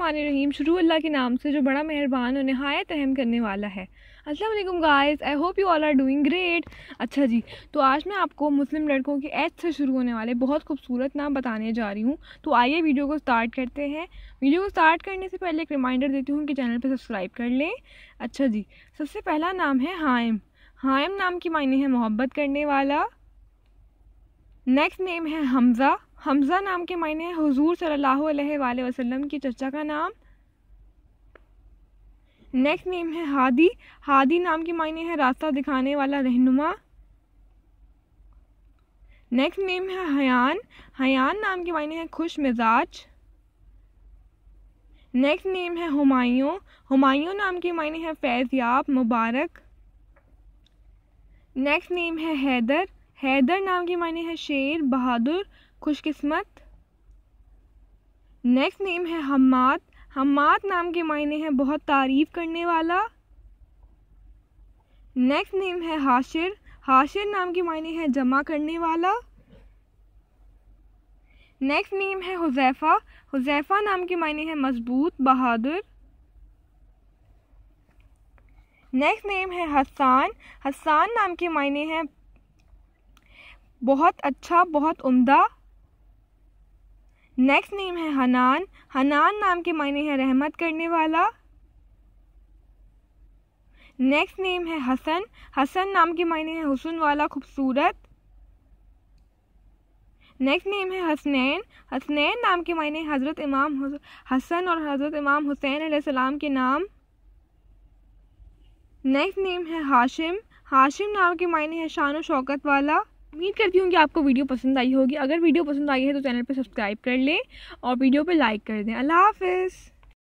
रहीम शुरू अल्लाह के नाम से जो बड़ा मेहरबान और नहायत अहम करने वाला है अस्सलाम guys I hope you all are doing great अच्छा जी तो आज मैं आपको मुस्लिम लड़कों के एज से शुरू होने वाले बहुत खूबसूरत नाम बताने जा रही हूँ तो आइए वीडियो को स्टार्ट करते हैं वीडियो को स्टार्ट करने से पहले एक रिमाइंडर देती हूँ कि चैनल पर सब्सक्राइब कर लें अच्छा जी सबसे पहला नाम है हाइम हाइम नाम की मायने है मोहब्बत करने वाला नेक्स्ट नेम है हमज़ा हमज़ा नाम के मायने है हजूर सल्ला वसलम की चर्चा का नाम नेक्स्ट नेम है हादी हादी नाम के मायने है रास्ता दिखाने वाला रहनुमा नेक्स्ट नेम है हयान हयान नाम के मायने है खुश मिजाज नेक्स्ट नेम है हुमायूं हुमायूं नाम के मायने है फैज़याब मुबारक नेक्स्ट नेम है हैदर हैदर नाम के मायने है शेर बहादुर खुशकिस्मत नेक्स्ट नेम है हमाद हमाद नाम के मायने हैं बहुत तारीफ़ करने वाला नेक्स्ट नेम है हाशिर हाशिर नाम के मायने हैं जमा करने वाला नेक्स्ट नेम है हुजैफ़ा हुजैफ़ा नाम के मायने हैं मजबूत बहादुर नेक्स्ट नेम है हसान हसान नाम के मायने हैं बहुत अच्छा बहुत उम्दा नेक्स्ट नेम है हनान हनान नाम के मायने हैं रहमत करने वाला नेक्स्ट नेम है हसन हसन नाम के मायने हैं हुसन वाला खूबसूरत नेक्स्ट नेम है हसनैन हसनैन नाम के मायने हज़रत इमाम हसन और हज़रत इमाम हुसैन सलाम के नाम नेक्स्ट नेम है हाशिम हाशिम नाम के मायने हैं शान शौकत वाला उम्मीद करती हूँ कि आपको वीडियो पसंद आई होगी अगर वीडियो पसंद आई है तो चैनल पर सब्सक्राइब कर लें और वीडियो पर लाइक कर दें अल्लाह हाफिज़